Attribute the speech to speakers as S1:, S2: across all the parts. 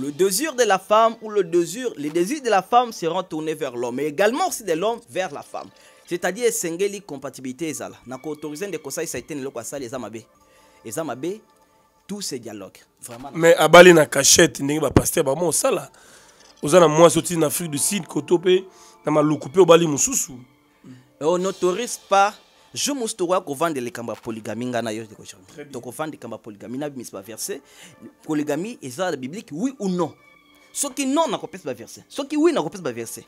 S1: le désir de la femme ou le désir, les désirs de la femme seront tournés vers l'homme mais également aussi de l'homme vers la femme. C'est-à-dire une compatibilité ezala. Nako autorisé des ça été eloko ça les amabés les amabés tous ces dialogues. Vraiment. Mais
S2: abali na cachette ndenge ba pasteur ba mo sala. Oza na moi sorti en Afrique du Sud koto pe na
S1: maluku pe Bali mususu. On n'autorise pas je mustokoya kovanda likambo polygamines. polygami ngai nayoteko journée tokovanda likambo ya polygami verser Polygamines, ils ont la biblique oui ou non qui non ce qui soki oui nakopesa verset.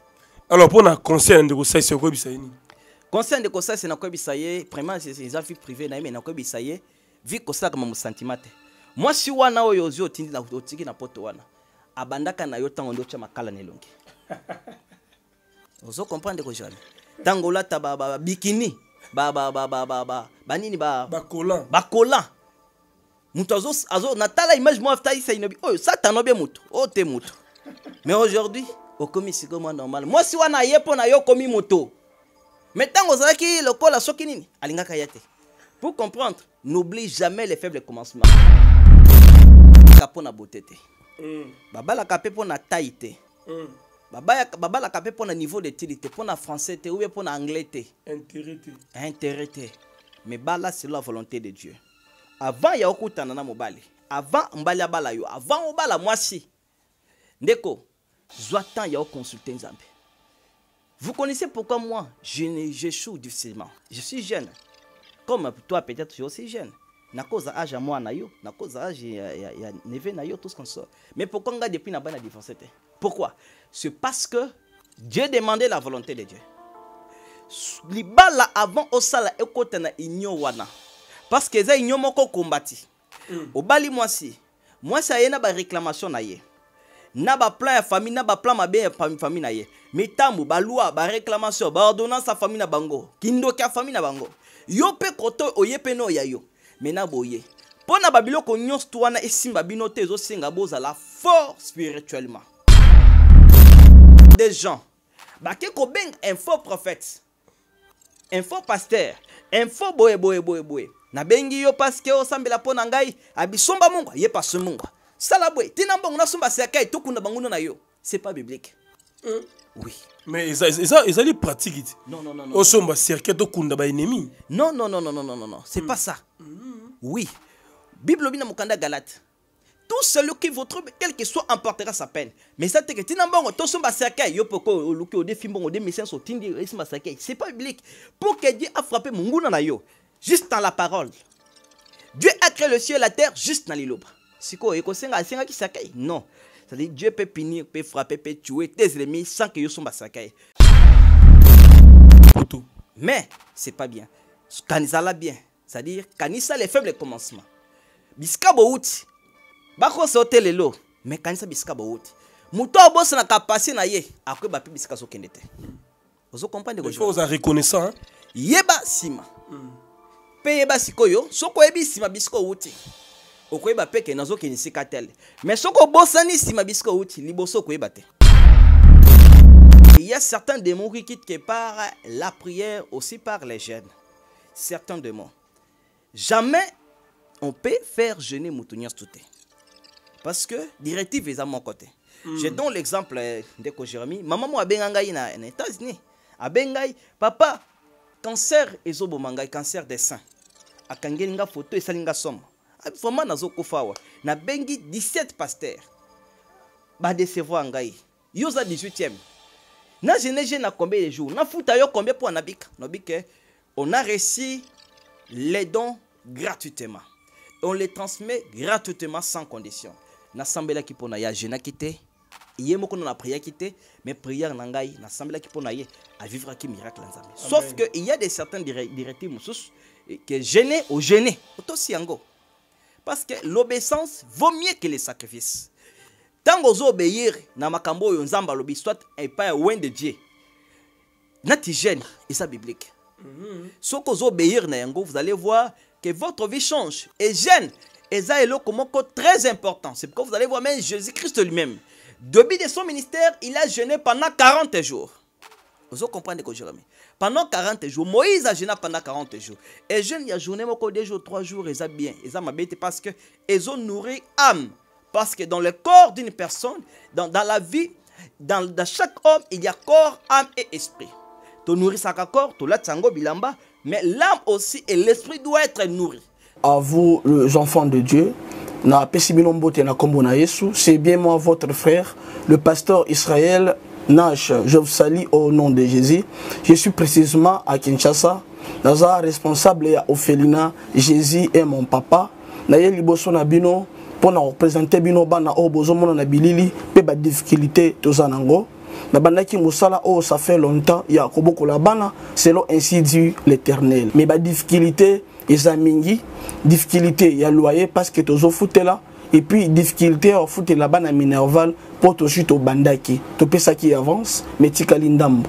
S1: alors pour nous
S2: conseil ndeko c'est quoi
S1: ya C'est vraiment une vie na me vous comme Moi, si wana na wana abandaka na yo makala vous avez vous ba ba ba ba ba ba ba nini ba ba collant ba collant moto azo azo natala image moi aftaisa inobi oyo no bien moto Oh, t'es moto mais aujourd'hui au sikoyo mwa normal Moi, si wana yepo na yo okomi moto mais ntango le lokola soki nini Alinga kayate te pour comprendre n'oublie jamais les faibles commencements kapo na botete te hmm. Baba l'a mpo na taille baba la mpo na niveau de te mpo français te oubien na anglais te intérêt te mais bala c'est la volonté de dieu avant ya okutana na mobali avant mbali bala yo avant obala mwasi ndeko zwa tant ya oconsulte nzambe vous connaissez pourquoi moi je j'échoue difficilement je suis jeune comme toi peut-être yo aussi jeune nakoza à moi na yo cause age ya neve na yo tout ce qu'on sort mais pourquoi ngai depuis na bana na te pourquoi C'est parce que Dieu demandait la volonté de Dieu. libala avant osala sala na union wana parce que eza combati. Au mm. Bali moi si, moi mwasi yena na réclamation na ye na plan ya famille na ba ma bien ya famille na ye ba réclamation, ba baordonnance sa famille na bango kindo ka famille na bango yo pe koto oye pe no ya yo Mena boye Pona na babiloko nyonso to wana binote bino singa boza la fort spirituellement des gens bake beng un faux prophète un faux pasteur un faux boe boe boe. Na nabengi yo paske o mpo na ngai abisomba mungwa ye paso mungwa sala boye na mbongo nasomba seka etokunda bangundo na yo c'est pas biblique hmm. oui mais ça, eza, ezali pratique ti osomba cercueil ba ennemi. non non non non non non non c'est pas hmm. ça hmm. oui bible obi na mokanda galate tout celui qui vous trouve, quel que soit, emportera sa peine. Mais ça, c'est que tu n'as pas de son massacre. Yo, pourquoi au euh, look au défi, mon démission, au tindi, au massacre. C'est pas biblique. Pour que Dieu a frappé mon goût dans yo, juste dans la parole. Dieu a créé le ciel et la terre juste dans les lobes. C'est quoi, et qu'on s'en qui s'accueille Non. C'est-à-dire, Dieu peut punir, peut frapper, peut tuer tes ennemis sans que yo son massacre. Mais, c'est pas bien. Kanisa l'a bien. C'est-à-dire, Kanisa les faibles commencements. Biska Bouti bakosa sotelelo mekanisa lelo me kanisa bisika bowuti moto abosanaka pase na ye akoyeba mpe bisika azokende te ozokomprendreoza reconnaissant hein. yeba sima, pe yeba sikoyo soko oyebi sima bisika owuti okoyeba pe ke nazokende esika tele mais soki obosani nsima bisika owuti liboso okoyeba te Il y a certains démons qui quittent par la prière, aussi par les jeunes. Certains démons. Jamais on peut faire jeûner Moutounias Touté parce que directive est à mon côté. Hmm. je donne l'exemple euh, de jérémi Maman moi a ngai na, états-unis papa cancer est un cancer de sein akangeli nga somme. esali nga na ah, vraiment nazokufa Na bengi 17 paster badecevoir ngai yo oza 18e nagenege na combien de jours? Na futa yo combien pour anabika nabike eh, on a reçu les dons gratuitement on les transmet gratuitement sans condition nasambelaki mpo na ye ajenaki te ye moko na à te mais prière na ngai nasambelaki mpo na ye avivraki miracle ya sauf que il y a des certains directives mosusu eh, que gene ou otosi yango parce que l'obéissance vaut mieux que le sacrifice ntango que na makambo oyo nzambe alobi soit epai ya Vous de dieu nati gene eza biblique mhm. soki vous na yango vous allez voir que votre vie change et gene eza très important c'est pourquoi vous allez voir même jésus-christ lui-même Depuis de son ministère il a jeûné pendant 40 jours vous comprenez quoi jérémie pendant 40 jours moïse a jeûné pendant 40 jours et jeûne a jeûné moko des jours 3 jours ça bien eza est parce que ont nourri âme parce que dans le corps d'une personne dans, dans la vie dans, chaque homme il y a corps âme et esprit to nourrisaka corps tu bilamba mais l'âme aussi et l'esprit doit être nourri
S3: à vous, les enfants de Dieu. Na C'est bien moi, votre frère, le pasteur Israël Nash. Je vous salue au nom de Jésus. Je suis précisément à Kinshasa. suis responsable à Ophelina. Jésus est mon papa. Naye liboso na bino pour na représenter bino bana o bozomona na bilili pe ba difficulté tozanango. Nous sala o ça fait longtemps ya la bana selon ainsi dit l'éternel mais difficulté eza mingi difficulté ya loyer parce que tozofutela et puis difficulté ya kofutela bana minerval mpo tozwi tobandaki topesaki avance mais tikali ndambo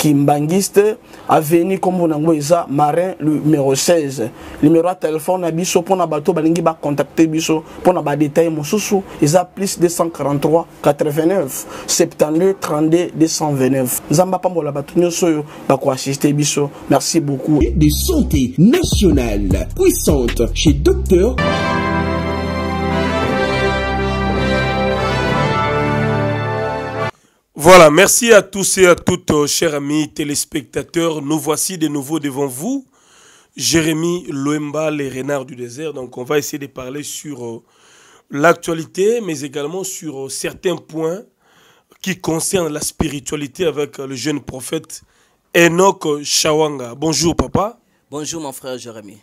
S3: kimbangiste aveni nkombo nango eza marin numéro 16 numéro ya telefone na biso mpona bato balingi bacontacte biso mpona badetail mosusu eza plus 243 89 72 32 229 nzambe apambola bato nyonso oyo bakoassiste biso merci beaucoup et de santé nationale puissante chez docteur
S2: Voilà, merci à tous et à toutes, euh, chers amis téléspectateurs. Nous voici de nouveau devant vous. Jérémy Loemba, les renards du désert. Donc, on va essayer de parler sur euh, l'actualité, mais également sur euh, certains points qui concernent la spiritualité avec le jeune prophète Enoch Shawanga. Bonjour, papa.
S1: Bonjour, mon frère Jérémy.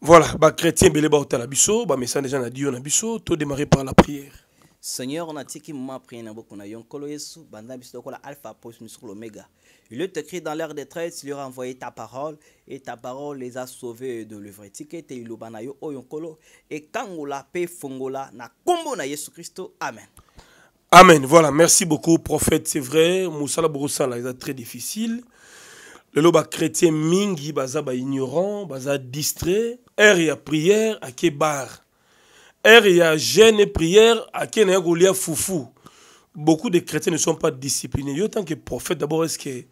S2: Voilà, bah, chrétien, belé, bah, bisso, bah, déjà, on a dit, on a
S1: tout démarrer par la prière. Seigneur, on a dit qu'il m'a pris un abokona yon kolo yesu, banda bisokola alpha post sur l'oméga. Il est écrit dans l'heure des traits, il leur a envoyé ta parole, et ta parole les a sauvés de l'œuvre. Tikete ilobana yo yon kolo, et kangola pe fongola na kombo na Yesu Christo. Amen.
S2: Amen. Voilà, merci beaucoup, prophète. C'est vrai, Moussala là. c'est très difficile. Le loba chrétien mingi, baza ba ignorant, baza distrait, air et à prière, à kebar. Air ya jeûne et prière à Kenya Golia Foufou. Beaucoup de chrétiens ne sont pas disciplinés.
S1: En tant que prophète, d'abord, est-ce que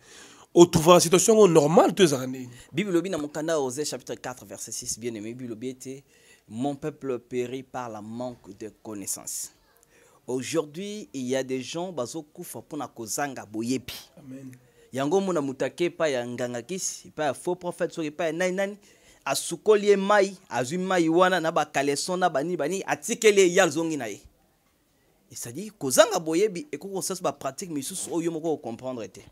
S1: on trouve la situation normale deux années Bible dans mon canal, Osée chapitre 4, verset 6, bien aimé, Bible était Mon peuple périt par la manque de connaissances. Aujourd'hui, il y a des gens qui kufa pour na kozanga Boyepi. Amen. Yango mona mutake pa ya nganga kisi, pa faux prophète, so pa nani nani. asukoli ye mai azwi mai wana na bakaleson na banini banini atikeli ye ya zongi na ye esadi kozanga boyebi ekoki kosasa bapraktike misusu oyo yo moko kocomprendre te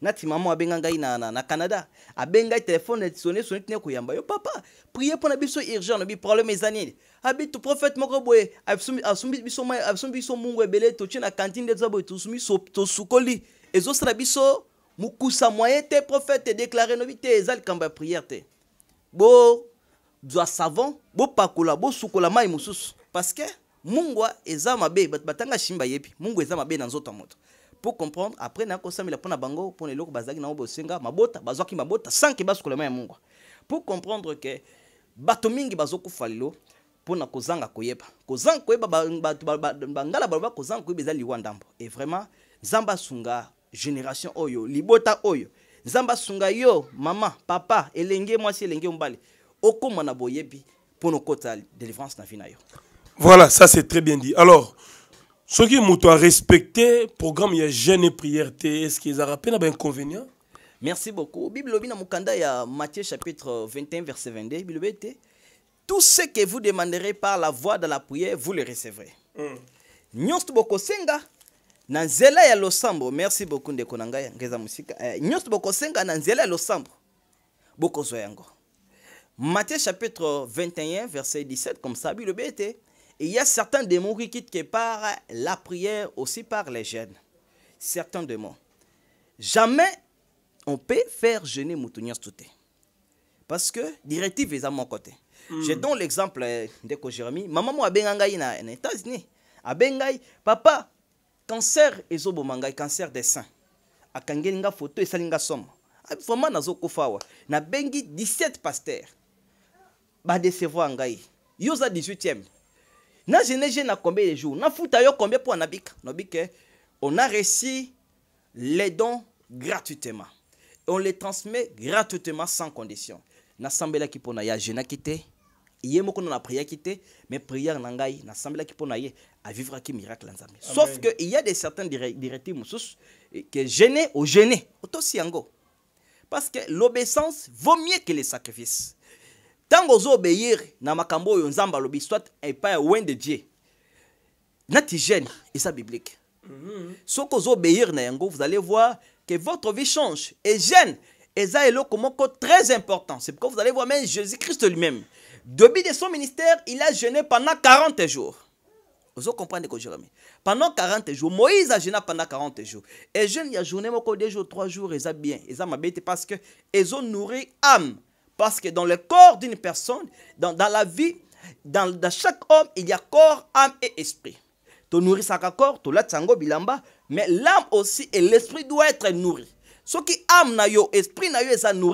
S1: nati mama abenga ngai na, na, na canada abenga ngai telefone sone sone tini koyamba yo papa prie mpo na biso urgent na bi probleme eza nini abi to prophète moko boye asumbi biso mai asumbi biso mungu ebele totie na kantine nde toza boye tosumbi tosukoli ezosala biso mokusa moyen te prophète déclaré nobi te eza likambo ya prière te bozwa savon bopakola bosukola mai mosusu parceke mungwa eza mabe bato batanga shimi bayebi mungwa eza mabe na nzoto ya moto po comprendre après na kosamela mpona bango mpona eloko bazalaki nango bosenga mabota bazwaki mabota sanke basukola mai ya mungwa po comprendre ke bato mingi bazokufa lelo mpona kozanga koyeba kozanga koyeba bato bangala baloba kozanga koyeba eza liwa ndambo e vraiment nzambe asunga génération oyo libota oyo nzambe sunga yo mama papa elenge mwasi elenge mobali okóma na boyebi mpono okota délivrance na fina yo
S2: voilà ça c'est très bien dit alors qui moto respecté, programme ya jeune et prière
S1: est ce qu'ils a mpe un bainconvénient merci beaucoup bible obina mukanda ya matthieu chapitre 21 verset 22 Bible ete tout ce que vous demanderez par la voix de la prière vous le recevrez hum. boko senga, Nanzela ya losambo merci beaucoup ndeko na ngai ngeza eh, bokosenga ya losambo matthieu chapitre 21 verset 17 comme ça il y a certains démons qui quittent par la prière aussi par les jeunes certains démons jamais on peut faire jeûner les gens. parce que directive est à mon côté. Hmm. je donne l'exemple eh, de jérémie maman, moi à ngai na, en états-unis Bengaï, papa cancer ezoboma ngai cancer des seins akangelinga nga foto esali nga somo ah, vraiment na bengi nabengi 17 ba badecevoir ngai yo oza 18e na genege na combien de jours na futa yo combien pour anabika nabike on a reçu les dons gratuitement on les transmet gratuitement sans condition ki pona ya jenaki te ye moko na qui prières mais prière na ngai nasambelaki mpo na ye qui miracle nzambe sauf que il y a des certains directives qui que gênent ou gênent. parce que l'obéissance vaut mieux que le sacrifice que vous na makambo oyo pas alobi soit epai ya de dieu nati gêne ça biblique mhm. Sauf vous na yango vous allez voir que votre vie change et gêne Esa eloko moko très important c'est pourquoi vous allez voir même jésus christ lui-même depuis de son ministère, il a jeûné pendant 40 jours. Vous comprenez que Jérémie. Pendant 40 jours, Moïse a jeûné pendant 40 jours. Et jeûne, il a jeûné deux jours, trois jours, il bien, ils bien parce que ils ont nourri âme. Parce que dans le corps d'une personne, dans, la vie, dans, chaque homme, il y a corps, âme et esprit. Tu nourris ça corps, tu l'as bilamba, mais l'âme aussi et l'esprit doit être nourri. Ce qui âme na yo, esprit na yo, ils ont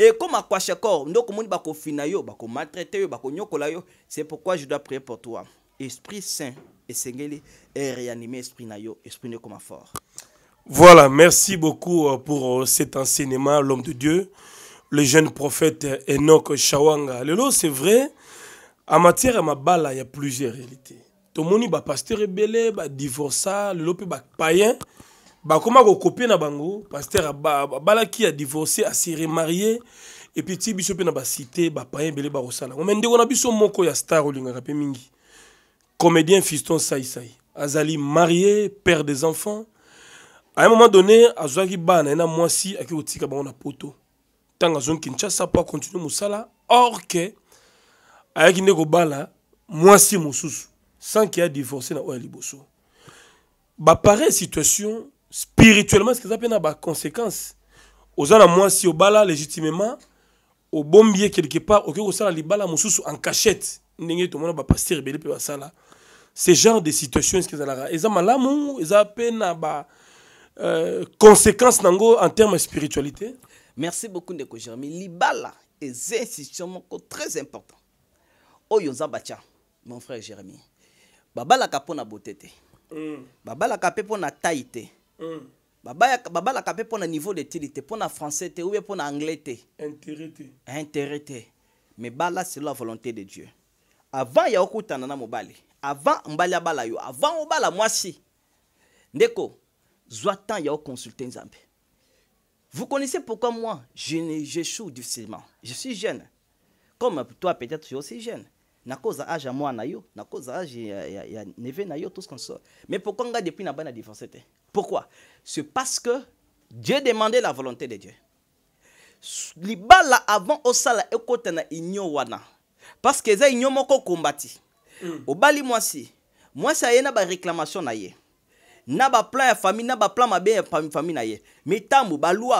S1: et comme ekóma kwashe corps nde okomoni bakofina yo bakomaltraite yo bakonyokola yo c'est pourquoi je dois prier pour toi esprit saint esengeli réanime esprit na yo esprit nde fort
S2: voilà merci beaucoup euh, pour euh, cet enseignement l'homme de dieu le jeune prophète euh, enoch shawanga lelo c'est vrai en matière il y a plusieurs réalités tomoni bapasteur ebele bah, divorça lelo mpe bapayen ba bakoma kokope na bango paster abalaki ya divorce se remarié epui ti biso mpe na basite bapayen ebele bakosala yango me ndeko na biso moko ya star olingaka mpe mingi comédien fiston saisai azali marié père des enfants à un moment donné azwaki bana na ye na mwasi aki kotika bango na poto ntango azongi kinshasa continuer akontinue mosala or ke ayaki nde kobala mwasi mosusu sans ke adivorce na oyo ya liboso bapare situation spirituellement ce qu'ils appellent la conséquence aux ans moi si au bala légitimement au bon quelque part au que ça libala mususu en cachette ndenge to mona ba pasteur belé ça sala ce genre de situation ce qu'ils ala ils ont malamu ils appellent na ba
S1: euh, conséquence nango en termes de spiritualité merci beaucoup ndeko Jeremy libala est institution très important oyo oza mon frère Jeremy. babalaka mpo na bote te hmm. babalaka mpe mpo na tai l'a capé pour un niveau d'étude pour un français ou pour un anglais te intérêt Mais bala c'est la volonté de dieu avant il y ya eu na mobali avant il mbali abala yo avant y a ndeko zwa temps ya un nzambe vous connaissez pourquoi moi je j'échoue difficilement je suis jeune comme toi peut-être je suis aussi jeune nakoza age ya mwana yo nakoza age ya, ya, ya neve na yo tout ce qu'on sort mais pourquoi nga depuis na bana divorcé te pourquoi c'est parce que dieu demandait la volonté de dieu libala avant au osala ekota na union wana parce que eza union moko kombati mm. obali moi mwasi aye na réclamation na ye na plan ya famille na ma bien ya famille na ye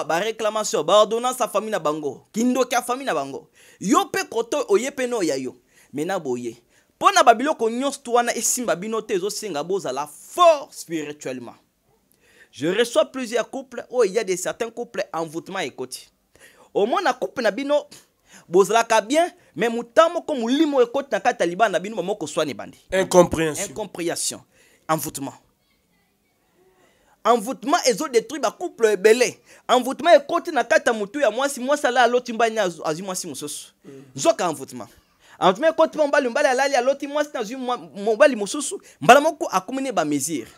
S1: ba réclamation ba baordonnance sa famille na bango kindo ka famille na bango yo pe koto oye pe no ya yo mena boye mpona babilo nyonso to wana esimba bino te ezosenga bozala fort spirituellement je reçois plusieurs couples oh, il y a des certains couples envoûtement moins omona couple na bino bozalaka bien me motan moko molimo ekoti na kata ya libala na bino bamo bandi. ebandi incompréhension envoûtement envoûtement couple bacouple ebele envoûtement ekoti na kati ya motu ya mwasi mwasi ala aloti mbani mwasi mosusu mm. nzoka envoûtement antume koti mpo mobali mobali alali aloti mwasi nazwi mobali mosusu mbala moko akomi ne bamesire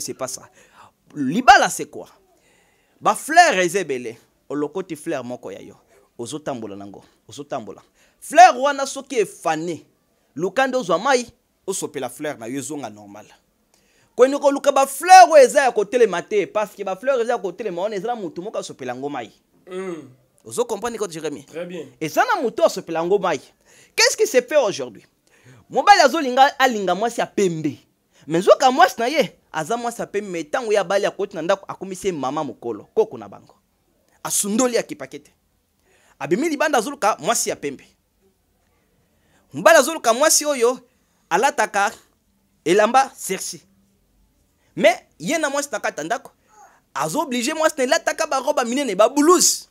S1: c'est pas ça libala c'est quoi bafleur eza Au olokoti fleur moko ya yo ozotambola nango ozotambola fleur wana soki fané. luka nde ozwa mai la fleur na yo ezonga normal kweni koluka côté oyo eza côté le te parce que eza fleur kotelema wana eza na motu moko asopela yango mai mm. ozo comprendre contre jérémie eza na moto asopela yango mai qu'est-ce qui se fait aujourd'hui mobali azolinga alinga mwasi ya pembe me nzoka mwasi na ye aza mwasi ya pembe me ntango ye abali akoti na ndako akomisi ye mama mokolo koko na bango asundoli akipaki te abimi libanda azoluka mwasi ya pembe mobali azoluka mwasi oyo alataka elamba sersi me ye na mwasi na kati ya ndako azooblige mwasi na elataka baroba minene babuluse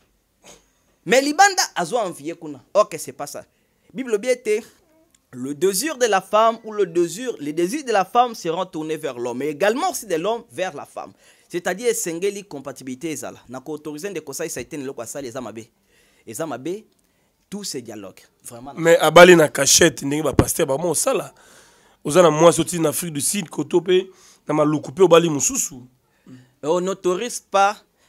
S1: Mais Libanda a envie kuna. Ok, c'est pas ça. Bible était le désir de la femme ou le désir, les désirs de la femme seront tournés vers l'homme, mais également aussi de l'homme vers la femme. C'est-à-dire, sengeli compatibilité ezala. ko autoriser de kosa ça été le ça les amabe. Les amabe tous ces dialogues. Vraiment. Mais
S2: abali na cachette, n'est ba pasteur, ba mon ça là. ans moi sorti en Afrique du Sud, kotope, na malukupe au Bali mususu.
S1: On n'autorise pas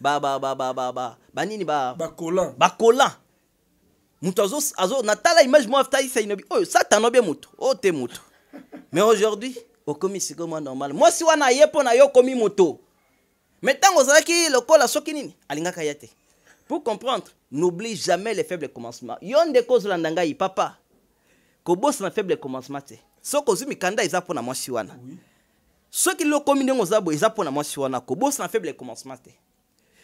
S1: ba ba ba ba ba ba nini ba bakola bakola moto azo azo natala image moi afta isa inobi ça satan obie moto oh te moto mais aujourd'hui okomi sikoyo moi normal Moi si wana ye mpo na yo commis moto mais ntango le lokola soki nini Alinga kayate pour comprendre n'oublie jamais les faibles commencements yo ndeko ozolanda ngai papa na faible commencement te soko ozwi mikanda eza mpo na si wana soki lokomi ndenge oza boye eza mpo na mwasi wana na faible commencement te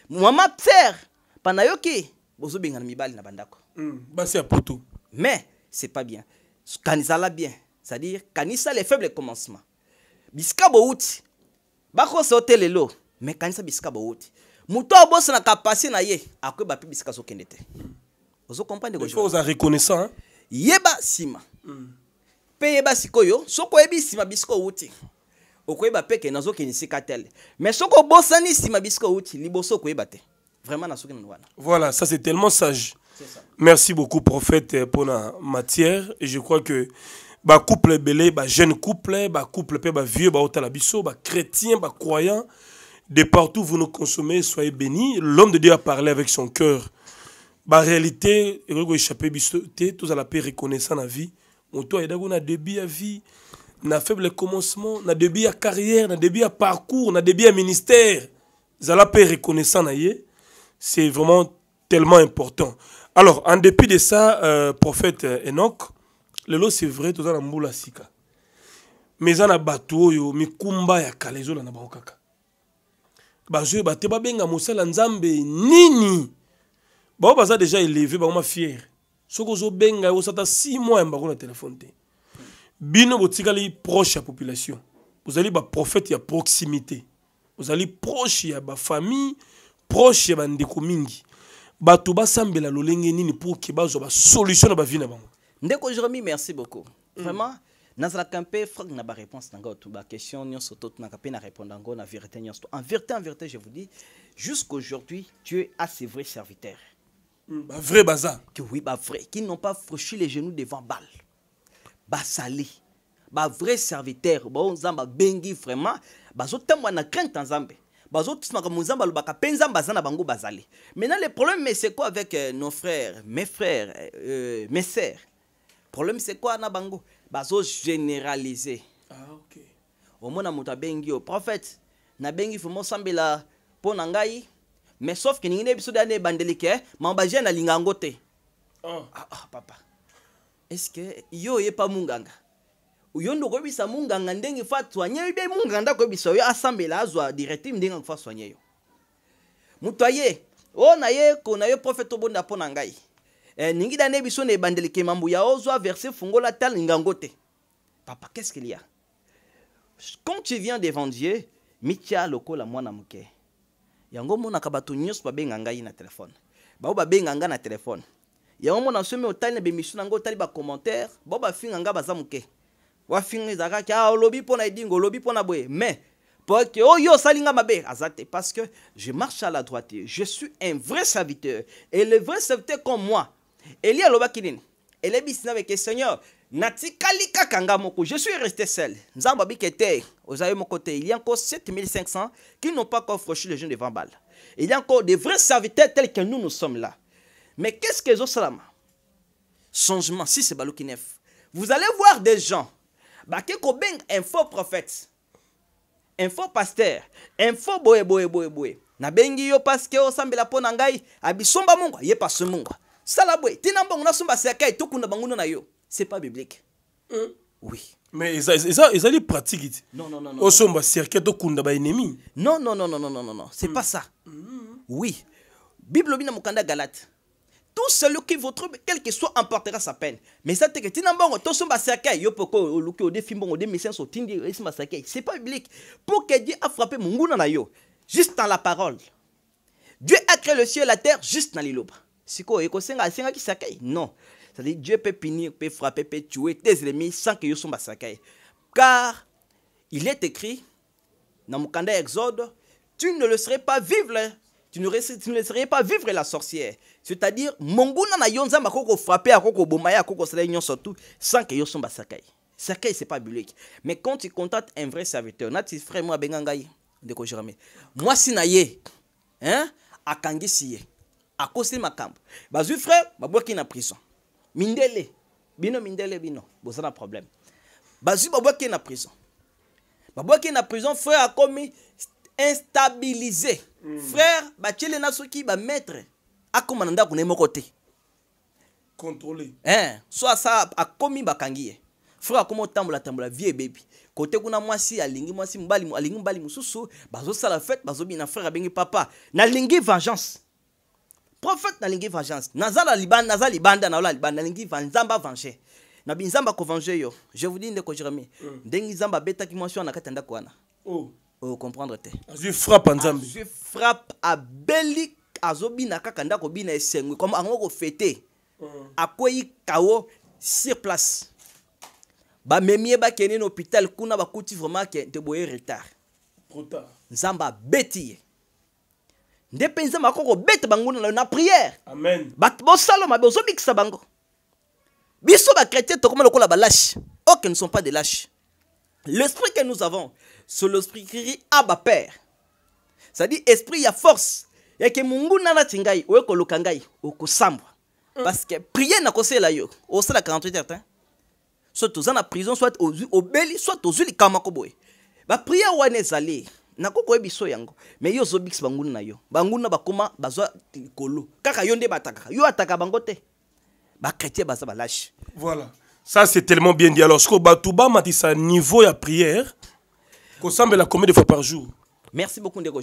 S1: mwa mapsere Panayoki, Bozo bozobengana mibali na bandako mm. basi poto mais c'est pas bien la bien c'est-à-dire kanisa les faibles commencements. Biska bowuti Ba yo te lelo mais kanisa bisika bowuti moto na ye akoyeba mpe biska azokende te Vous hein. yeba sima, mm. mpe yeba sikoyo Soko oyebi Sima Bisko okoyeba peke nazokende esika tele mais soki obosani nsima bisika outi liboso okoyeba te vraiment nasoki nani wana
S2: voilà ça c'est tellement sage merci beaucoup prophète eh, pour la matière et je crois que ba couple belé ba jeune couple ba couple pe ba vieux ba otala biso ba chrétien de partout vous nous consommez soyez bénis l'homme de Dieu a parlé avec son cœur ba réalité ekoki échappé biso te tozala mpe reconnaissant la vie moto ayedaki na début ya vie na faible commencement na début ya carrière na début ya parcours na début ya ministère zala pe reconnaissant na ye c'est vraiment tellement important alors en dépit de ça euh, prophète euh, Enoch lelo c'est vrai toza na la sika mais eza na yo, oyo mikumba ya kala ezolanda bango kaka bazoyeba te babenga mosala nzambe nini bango ça déjà élevé fier. mafiere soki ozobenga yo osata 6 mois yamba ngo na téléphone. te bino botikali proche ya population Vous allez bozali prophète ya proximité Vous allez proche ya famille proche ya bandeko mingi bato basambela lolenge nini pour ke bazwa
S1: solution na vie na bango ndeko jérémi merci beaucoup vraiment mm. nazalaka frank na ba na ngai otu baquestion nyonso totunaka mpe na répondre yango na vérité nyonso en vérité en vérité je vous dis jusqu'aujourd'hui dieu a ses vrais serviteurs
S2: mm. vrai baza
S1: que oui vrai. qui n'ont pas franchi les genoux devant balle basali vrai serviteur ba nzamba bengi vraiment bazotambola na crainte nzambe bango bazali maintenant le problème c'est quoi avec euh, nos frères mes frères euh, euh, mes sœurs problème c'est quoi na bango ah, okay. omona moto abengi au prophète bengi na mais sauf de ah. Ah, ah, papa eske yo pa munganga uyo munganga ndenge fa munganga ndako yo asambela azwa directive ndenge yo moto ona ye naye na yo prophète obonda ngai eh, ningi biso ne ke mambu ya ozwa verse fungola tal ngangote papa qu'est-ce qu'il y a quand tu viens devant dieu mitia lokola mwana muke yango mona bato nyonso babenga na téléphone ba benga benganga na téléphone yango mona so me otali na bemission na yango otali bacommentaire bao bafinga nga baza moke wafinga ezalaka ke ah, olobi mpo na edingo olobi mpo na boye mais parce que oyo osali salinga mabe aza te parce que je marche à la droite je suis un vrai serviteur et le vrai serviteur comme moi eli alobaki nini elebisi na beke seigneur natikali kaka nga moko je suis resté seul nzambe abiki te ozali moko te il y a encore 7500 qui n'ont pas encore franchi le jeune devant balle il y a encore de vrais serviteurs tels que nous nous sommes là mais qu'est-ce que Zosalama Changement, si c'est Balokinef. Vous allez voir des gens. Bakeko Beng, un faux prophète. Un faux pasteur. Un faux boé boé boé boé. Nabengi yo parce que osambela pona ngai abisomba mungwa ye pas mungwa. Sala boé, tina mbongo na somba sekai kunda bangouna na yo. C'est pas biblique. Hmm. Oui. Mais
S2: ils ont les
S1: pratiques. Non, non, non. Au somba circuit kunda ba ennemi. Non, non, non, non, non, non, non. C'est mm. pas ça. Mm. Oui. Bible bina mukanda Galate tout celui qui vous trouve, quel que soit, emportera sa peine. Mais ça, c'est que Tinambongo, tout ce massacre, yo poko, oluki, euh, ode, fimbongo, ode, messien, sotindi, ce massacre, c'est pas biblique. Pour que Dieu a frappé Munguna na yo, juste dans la parole. Dieu a créé le ciel et la terre juste dans les lobes. Siko, eko senga, senga qui sakai? Non. C'est-à-dire, Dieu peut punir, peut frapper, peut tuer tes ennemis sans que yo sont massacrés. Car, il est écrit, dans mon Exode, tu ne le serais pas vivre tu ne, tu ne laisserais pas vivre la sorcière. C'est-à-dire, monguna na yo nzamba koko frapper, koko bomaya, koko salayon surtout, sans que yo son sakai. Sakai, c'est pas biblique. Mais quand tu contactes un vrai serviteur, nati frère moi bengangai, de ko jamais. Moi si na ye, hein, akangi siye, ma camp Bazu frère, babwa ki na prison. Mindele, bino mindele bino, bozana problème. Bazu babwa ki na prison. Babwa ki na prison, frère a commis instabilize mm. frère batiele na soki bamaître akóma na ndako na ye moko te contrôle eh, so asa akómi bakangi ye frère akóma otambolatambola vie ebebi kote kuna mwasi alingi mwasi mbali alingi mbali mosusu bazosala fete bazobina frère abengi papa nalingi vengeance prophète nalingi vengeance nazala libanda naza libanda naola libanda nalingi nzambe avenger nabi nzambe akovenge yo je vous dis ndeko jérémi mm. ndenge nzambe abetaki mwasi wana na kati ya ndako wana oh. Vous te Je frappe en Zambie. Je frappe azobina kaka ko bina esengwe comme mm. ango kawo sur place je na hôpital kuna kuti vraiment que te retard nde bango na bosala bango biso bakretien tokoma lokola balache ne sont pas des lâches. L'esprit que nous avons, c'est l'esprit qui rit Abba Père. C'est-à-dire, esprit, il y a force. Il y a que Mungu nana tingai, ou eko lokangai, ou ko sambre. Mm. Parce que prier na kose la yo, au sala 48 heures, hein? soit aux la prison, soit aux au beli, soit aux uli kamakoboy. Ba prier wana aller na koko ebiso yango, mais yo zobix banguna na yo. Banguna bakoma bazwa likolo. Kaka yo bataka, yo ataka bangote. Ba chrétien baza balache. Voilà.
S2: Ça, c'est tellement bien dit. Alors, m'a dit, ça niveau à prière,
S1: qu'on semble la combien de fois par jour Merci beaucoup, Ndeko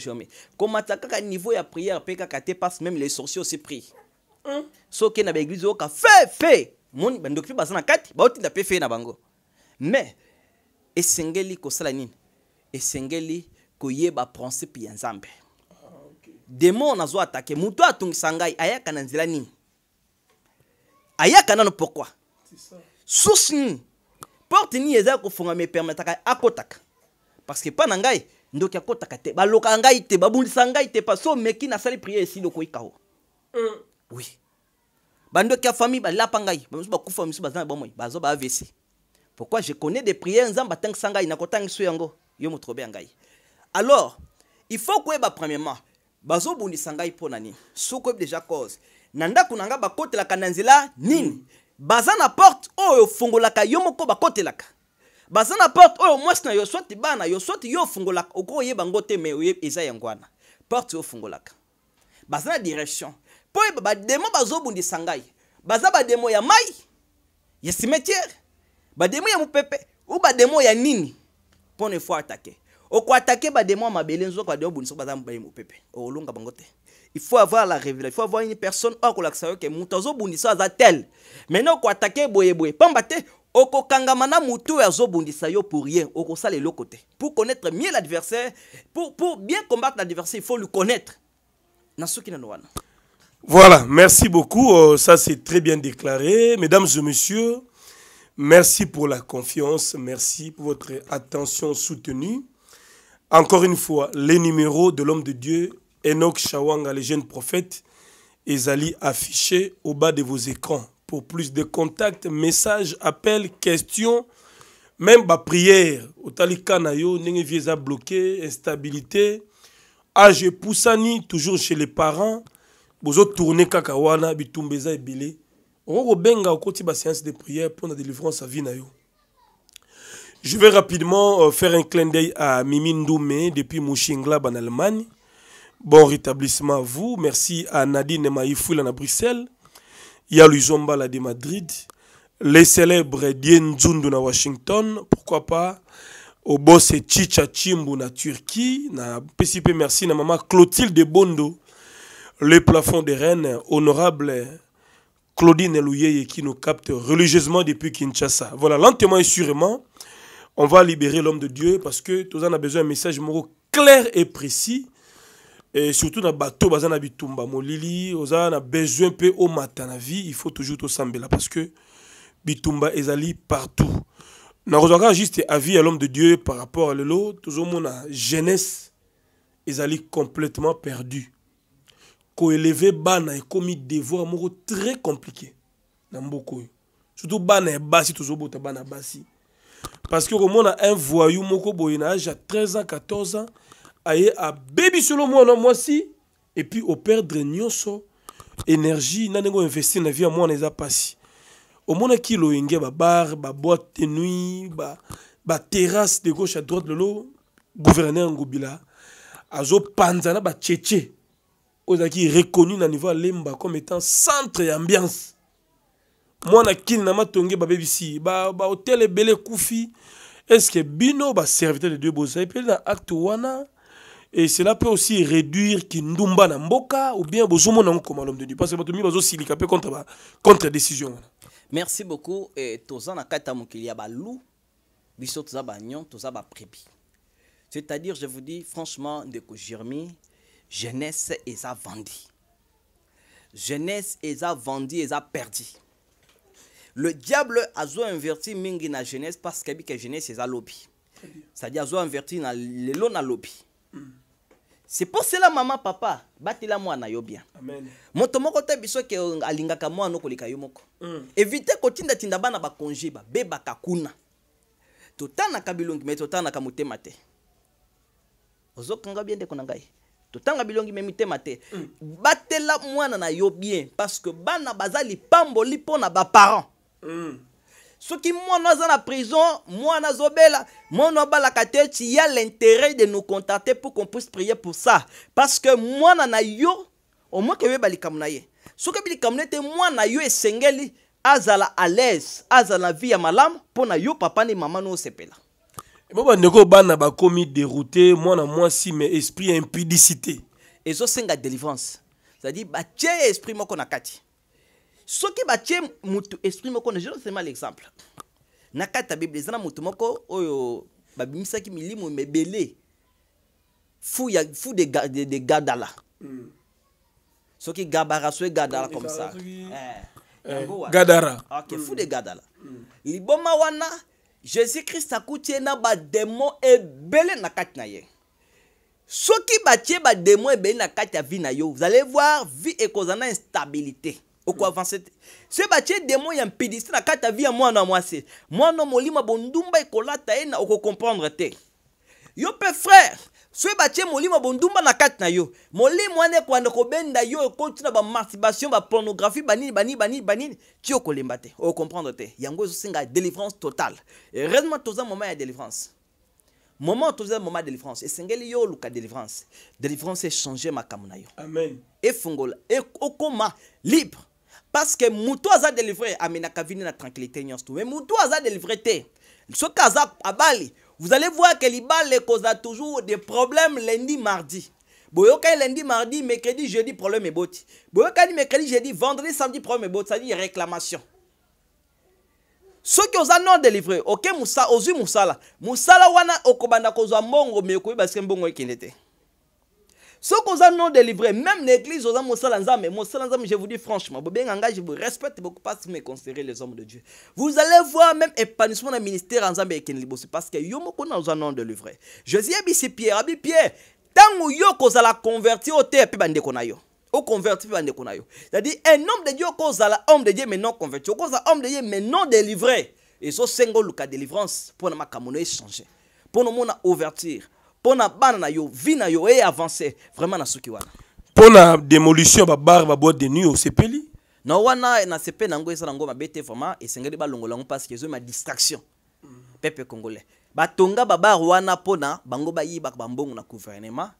S1: Comment Comme à niveau à prière, tu passe même les sorciers aussi pris. sauf que est dans l'église, bah, fait, fait. Mon, ben, depuis, basa na kati, bauti na pe fait na bango. Mais, esengeli kosala nini? Esengeli koyeba principe ya Nzambe. Démon nazo attaqué, muto atungisa ngai ayaka na nzela nini? Ayaka nano pourquoi? C'est ça. susi nini porte nini eza ya kofungama epermetaka akotaka parceke mpa na ngai ndoki akotaka te balokaka ngai te babundisa ngai te parce omeki nasali priere esili okoyikawo mm. oui bandoki ya famille balapa ngai bamisusu bakufa misusu baza na bomoi bazwa ba avc pourquoi je connais des prières nzambe atangisa ngai nakotangiso yango yo moto obeya ngai alors il faut koyeba premièrement bazobundisa ngai mpo na nini soki oyebi déjà cause na ndako na ngai bakotelaka na nzela nini mm. baza na porte oyo ofungolaka yo moko bakotelaka baza na porte oyo mwasi na yo swati bana yo swati yo ofungolaka okoyeba yango te me eza yango wana porte oyo ofungolaka baza na direction mpo oyeba bademo bazobundisa ngai baza bademo ya mai ya cimetiere bademo ya mopepe ou bademo ya nini mpona efo atake okoatake bademo ya mabele nzoka bademo obundisa baza mopepe okolonga bango te il faut avoir la révélation il faut avoir une personne qui est au de tel maintenant quoi attaquer pamba te pour rien côté. pour connaître mieux l'adversaire pour, pour bien combattre l'adversaire il faut le connaître na soki
S2: voilà merci beaucoup euh, ça c'est très bien déclaré mesdames et messieurs merci pour la confiance merci pour votre attention soutenue encore une fois les numéros de l'homme de dieu Enoch Shawanga, les jeunes prophètes, Ezali afficher au bas de vos écrans. Pour plus de contacts, messages, appels, questions, même bah, prière. Otalika Nayo, Nengevieza bloqué, instabilité. Âge Poussani, toujours chez les parents. vous autres tourné Kakawana, Bitumbeza et Bélé. Roro Benga, au côté de la séance de prière pour la délivrance à vie Je vais rapidement euh, faire un clin d'œil à Mimi Ndoumé depuis Mouchingla en Allemagne. Bon rétablissement à vous. Merci à Nadine Maïfoula à Bruxelles. Il y de Madrid. Les célèbres Dien Zundu à Washington. Pourquoi pas au boss Chicha Chimbu na Turquie. Na PCP merci na maman Clotilde Bondo. Le plafond de reines honorable Claudine Elouyeye, qui nous capte religieusement depuis Kinshasa. Voilà, lentement et sûrement, on va libérer l'homme de Dieu parce que tout en a besoin d'un message clair et précis et surtout dans bato baza na bitumba molili oza na besoin au matin na vie il faut toujours sambela parce que bitumba ezali partout nakozwaka juste avis à l'homme de dieu par rapport à lelo na jeunesse ezali complètement perdu élever bana commis devoir moko très compliqué na mboka surtout bana ya basi tozobota bana basi parce que a un voyou moko boye na 13 ans 14 ans aye si et puis au perdre nyonso énergie na ndenge investir na vie ya mwana lo inge ba bar bar, baboite de nuit bar ba de gauche à droite lelo gouverneur ngobila ba batchetche oza qui reconnu na niveau lemba comme étant centre et ambiance mwana kini na matonge babebisi bahotel ba est-ce que bino serviteur de dieu Et puis, na acte wana et cela peut aussi réduire kindumba na mboka ou bien Bozumo na comme lhomme de dieu parce que bato mingi aussi mpe contre contre décision
S1: merci beaucoup et toza na kati ya mokili ya balu biso tous bagnon toza baprebi c'est-à-dire je vous dis franchement de jermi jeunesse eza vendi jeunesse eza vendi eza perdi le diable azo inverti mingi na jeunesse parce que yebi ke jeunesse eza c'est-à-dire azo inverti na lelo na lobby mm. c'est pour cela mama papa batela mwana yo bien moto moko te biso ke alingaka mwana okoleka yo moko mm. evite kotindatinda bana bakonge babebaka kuna totanaka bilongi me totanaka motema te ozokanga bien ndeko na ngai totanga bilongi me mitema te mm. batela mwana na yo bien parce que bana baza lipamboli mpo na baparent mm. qui qui dans la prison mwana azobela en prison, il y a l'intérêt de nous contacter pour qu'on puisse prier pour ça parce que moi na yo au moins que azala à l'aise azala vie à na yo papa ni mama no osepela je suis
S2: bah, bana bakomi moi mwana moi si esprit esprits impudicité
S1: la délivrance c'est-à-dire tiens esprit qu'on soki batie mutu esprit moko na jero seulement l'exemple na kati ya bible eza na moko oyo ki milimo mebele fou, ya, fou de, de, de gadala mm. soki gabara gadala comme ça eh, eh, gadara okay, fou hmm. de gadala hmm. liboma wana jésus-christ a ye na bademo ebele na kati na ye soki batie bademo ebele na kati ya vie na yo vous allez voir vie cause na instabilité okoavanse te se batie demo ya mpidisi na kati moi ya mwana mwasi mwana molima bondumba ekolata ye eh, na comprendre te yo mpe frère soki batie molimo bondumba na kati na yo molimo wana ekolanda kobenda yo ekoti na bamasturbation bapornographie banini bani, banini banini ti okolemba te okocomprendre te yango ezosenga délivrance totale heureusement toza moma ya délivrance moment toza moma ya délivrance esengeli yo oluka délivrance délivrance echange makambo na yo amen efungola e-, okoma libre parce que moto a délivré amenaka vini na tranquillité nyonso tout. mais moto a délivré Ce cas à bali vous allez voir que libale causa toujours des problèmes lundi mardi boyoka lundi mardi mercredi jeudi problème boyoka boyokani mercredi jeudi vendredi samedi problème boti. c'est-à-dire réclamation qui non délivré ok moussa osu moussa Musala wana okobanda kozwa mbongo me parce que mbongo ekende n'était ce qu'on a non délivré, même l'église, je vous dis franchement, je vous respecte beaucoup parce que vous me considérez les hommes de Dieu. Vous allez voir même épanouissement dans le ministère en Zambé et parce que yo moko gens non délivré. Je dis, c'est Pierre, abi Pierre, tant que yo qu'on converti au terre, puis bande qu'on Au convertir, bande C'est-à-dire, un homme de Dieu, qu'on la homme de Dieu, mais non converti. Qu'on homme de Dieu, mais non délivré. Et ça, c'est une délivrance pour nous, ma camoune, changer. Pour nous, ouverture pona bana yo vina na yo eh, avancer vraiment nasuki wana
S2: pona démolition démolition bar ba boîte de nuit sepeli
S1: na wana nasepeli na yango eza bete vraiment et vraiment ba balongola yango parce que ma distraction mm. pepe congolais batonga babare wana pona bango ba bambongo na gouvernement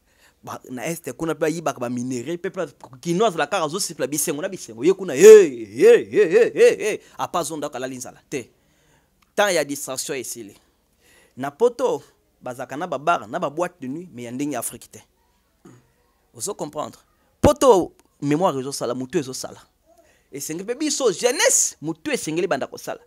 S1: na este kuna ba bayibaka baminere mpe la azala kaka azosepela bisengo na bisengo ye kuna ye eh, eh, apa azondako la té te y ya distraction esili na poto bazalaka na babare na baboîte de nuit mais ya ndenge ya afrique te ozo comprendre mpo to mémoire ezosala motu Et esengeli mpe biso jeunesse motu esengeli banda kosala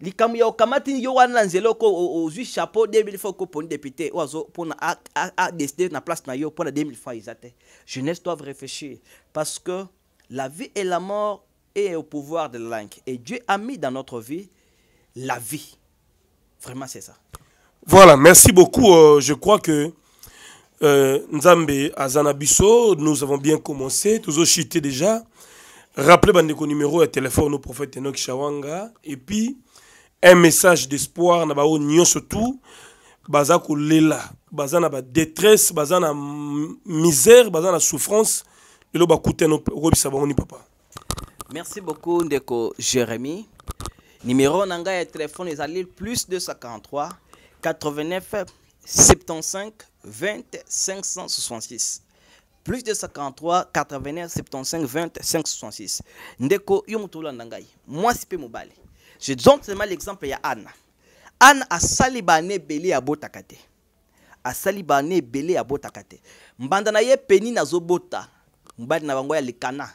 S1: likambo ya okamati yo wana Nzelo, Ko, oko chapeau 2000 fois okopondi député oyo a, a adécide na place na yo mpona 2000 fois eza jeunesse doit réfléchir parce que la vie et la mort est au pouvoir de la langue et dieu a mis dans notre vie la vie vraiment c'est ça
S2: voilà, merci beaucoup. Euh, je crois que euh, Nzambe Azanabiso, nous avons bien commencé, tous chité déjà. Rappelez le numéro et téléphone au prophète Enoch Shawanga. Et puis, un message d'espoir, Nabao Nyon surtout, Bazako Lela, la détresse, Bazana misère, Bazana souffrance. Et papa.
S1: Merci beaucoup, Ndeko Jérémy. Numéro Nanga et téléphone, les alliés plus 53. 89 75 20 566 plus de 53, 89 75 20 566 ndeko yomutula nangai. moi c'est mwasi je donne seulement l'exemple ya Anne. Anne. a bane belé à Botakate. a bane belé à Botakate. mbanda na ye peni nazobota na bango ya likana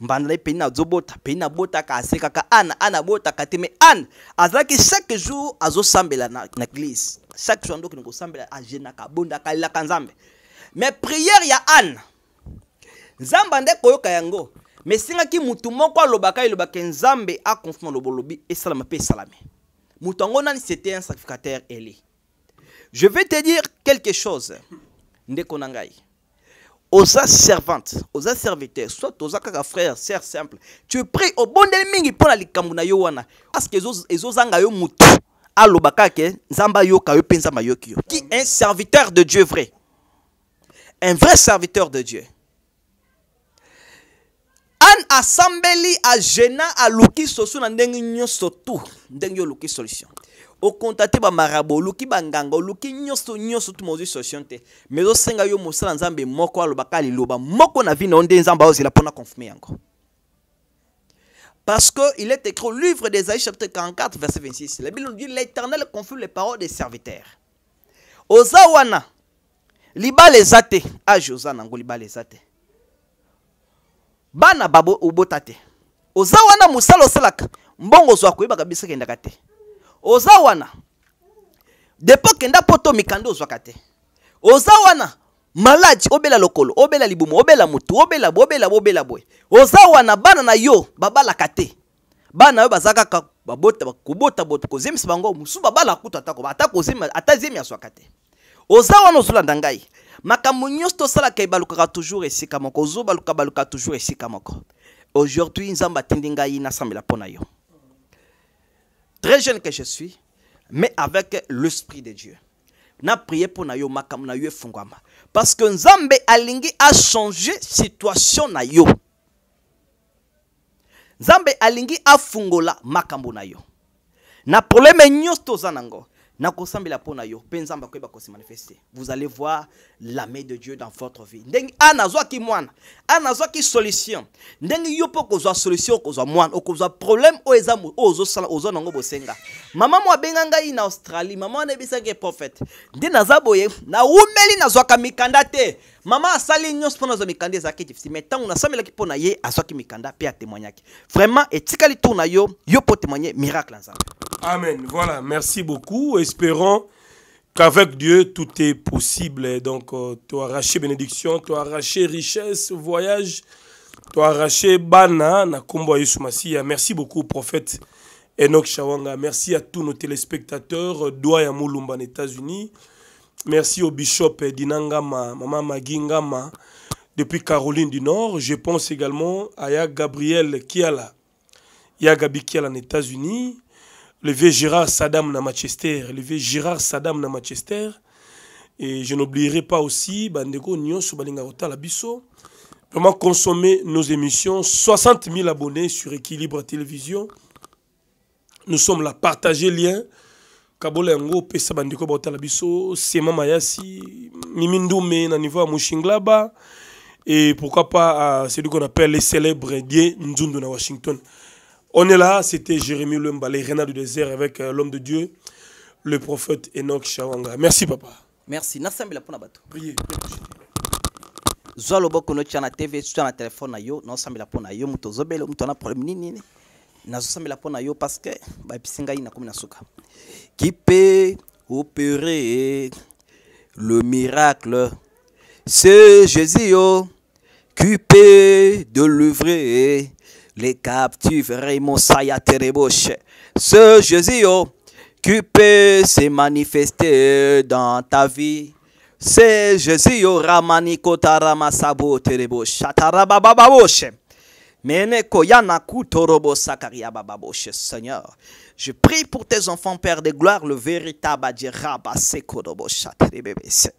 S1: mbanda ye pei bota ka seka ka ana ana bota ka teme ane azaki chaque jour sambela na, na église chaque jour jena ka bonda ka alelaka nzambe mai priere ya ane nzambe ande koyoka yango mai ki mutu moko alobaka elobaka nzambe aconfirme lobolobi esalama mpe esalami moto nani c'était un sacrificateur eli je vais te dire quelque chose ndeko na ngai aux servantes, aux serviteurs, soit aux kaka frères, simples. simple tu prie de mingi pour pour la Parce que yo à yo qui un serviteur de dieu vrai un vrai serviteur de dieu a assemblée a aluki sosu yo solution okonta ba bamarabo luki banganga luki nyonso nyoso ti mozwi société te mais ezosenga yo mosala nzambe moko alobaka liloba moko na vi na nzamba nde pona aozela yango Parce il est écrit au livre d'Ésaïe chapitre 44 verset 26. La Bible nous dit l'Éternel confirme les paroles des serviteurs. Ozawana liba les athées. a Josana liba les athées. Bana babo obotate. Ozawana musalo selaka Mbongo zwa koyebaka bisaka ndakate. oza wana depo okenda mpo to mikanda ozwaka te oza wana maladi obela lokolo obela libumu obela motu obela boye obela boye obela boye oza wana bana na yo babalaka te bana na yo baza kaka kobotabota kozemisa bango mosusu babala kutu atako atako ata zemi azwaka te oza wana ozolanda ngai makambo nyonso tosalaka ebalukaka toujours esika moko ozobaluka baluka toujours esika moko aujourd'hui nzambe atindi ngai nasambela mpo na yo très jeune que je suis, mais avec l'esprit de Dieu. Na prié pour na yo makam na yo fungama parce que Nzambe alingi a changé situation na yo. Nzambe alingi fungola makambo na yo. Na problème nyosto zanango. nango pona yo vous allez voir la main de dieu dans votre vie Ndeng ana ki mwana ana ki solution Ndeng yo mpe solution solution okozwa mwana okozwa problème o eza sala, ozo ozwa nango bosenga mama mwabenganga in ngai na australie mama prophète na mama ye mikanda vraiment etikali yo yo
S2: amen voilà merci beaucoup espérons qu'avec Dieu tout est possible donc toi euh, tu arraché bénédiction tu as arraché richesse voyage tu as arraché bana na yusumasiya merci beaucoup prophète Enoch Shawanga merci à tous nos téléspectateurs Doya Moulumba en États-Unis Merci au bishop Dinangama, Maman Magingama, depuis Caroline du Nord. Je pense également à Ya Gabriel Kiala, Ya Gabi Kiala en États-Unis, le vieux Gérard Saddam na Manchester, le vieux Gérard Saddam na Manchester. Et je n'oublierai pas aussi Bandego Nyon, Balingauta Labisso. Vraiment consommer nos émissions. 60 000 abonnés sur Équilibre Télévision. Nous sommes là, partagez lien kabola yango pesa bandeko baotala biso sema mayasi mimi ndume na niveau ya mushinglaba et pourquoi pas à euh, celui qu'on appelle les célèbres Dieu Nzundu na Washington. On est là, c'était Jérémie Lumba, les renards du désert avec euh, l'homme de Dieu, le prophète Enoch Shawanga. Merci
S1: papa. Merci. Nasambela pona bato. Priez. Zo loboko no tchana TV, un téléphone na yo, nasambela pona yo muto muto na problème nini nini nazosambela mpona yo parceke bayebisi ngai nakomi na suka qui peut opérer le miracle Se jésus yo qui de délivrer les captifs raymond sayatereboshe Se jésus yo qui se manifester dans ta vie c'est jésus yo ramanikotaramasabotereboshe atarababababoshe Mene koyana ku torobo sakaria bababoche Seigneur. Je prie pour tes enfants, Père de gloire, le véritable Adjeraba Sekorobo Chatribebese.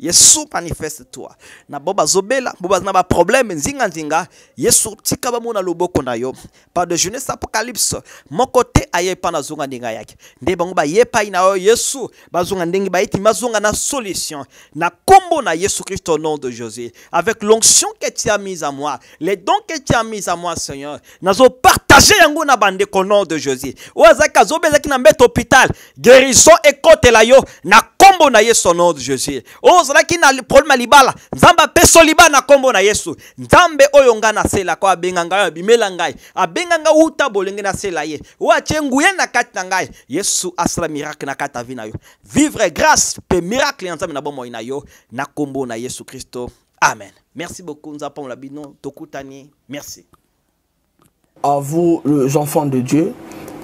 S1: Yesu manifeste-toi. Na boba zobela, boba naba problème, nzinga nzinga. Yesu tikaba muna loboko na yo. Par de jeunesse apocalypse, mon côté aye pana zunga ndinga yake. Nde bango yepa ina yo Yesu, bazunga ndingi ba iti mazunga na solution. Na kombo na Yesu Christ au nom de Jésus. Avec l'onction que tu as mise à moi, les dons que tu as mis à moi, Seigneur. Nazo partager yango na bande au nom de Jésus azalaki azobe na met hôpital guérison ekotela yo na combo na yesu son nom de jésus oyo oh, na problème Malibala libala zamba peso liba na combo na yesu nzambe oyonga na sela oyo abenga bimela a ngai abenga uta na na sela ye wa na kata ngai yesu asra miracle na kata vina yo vivre grâce pe miracle ya nzambe na bomoi na yo na combo na yesu Christo amen merci beaucoup nzapa la bino tokutani merci
S3: à vous les enfants de dieu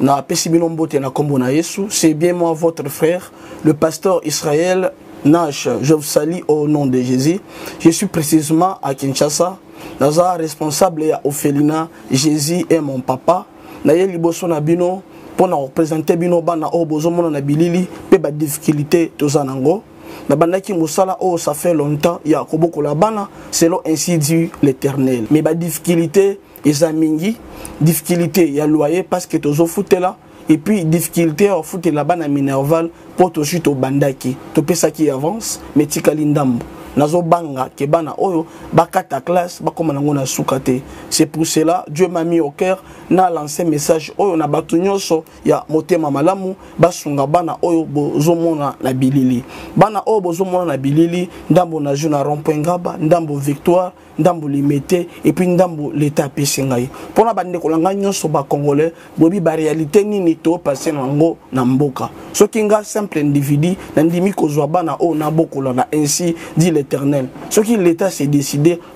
S3: na apesi bino mbote na nkombo na yesu c'est bien moi votre frère le pasteur israël nash je vous salue au nom de jésus je suis précisément à kinshasa naza responsable ya ofelina jésus et mon papa naye liboso na bino mpo na kopresente bino bana oyo bozomona na bilili mpe badifficulté toza nango nabandaki mosala oyo ça fait longtemps ya kobokola bana selon ainsi dit l'éternel me badifficulté eza mingi difficulté ya loyer parce que tozofutela et puis difficulté ya kofutela bana minerval mpo tozwi tobandaki topesaki avance me etikali ndambo nazobanga ke bana oyo bakata classe bakoma nango na suka te c'est pour cela dieu m'a mis au cœur na lancé message oyo na bato nyonso ya motema malamu basunga bana oyo bozomona na bilili bana oyo bozomona na bilili ndambo na jeu na rond point ngaba ndambo victoire ndambo limete et puis ndambo l'état apesi ngai mpona bandeko na ngai nyonso bacongolais boyebi baréalité nini topase na yango na mboka soki nga simple individu nandimi kozwa bana oyo nabokola na ainsi dit l'éternel soki l'état se décide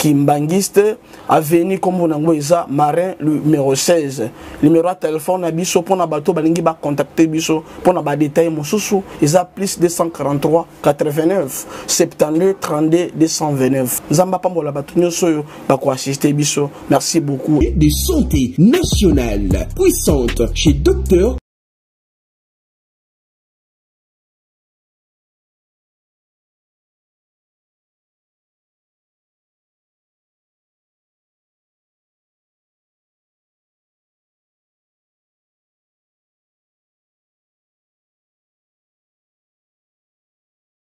S3: kimbangiste aveni nkombo nango eza marin numéro 16 numéro ya telefone na biso mpona bato balingi bacontacte biso mpona badetail mosusu eza plus 243 89 72 32 229 nzambe apambola bato nyonso oyo bakoassiste biso merci beaucoup de santé nationale puissante chez
S2: docteur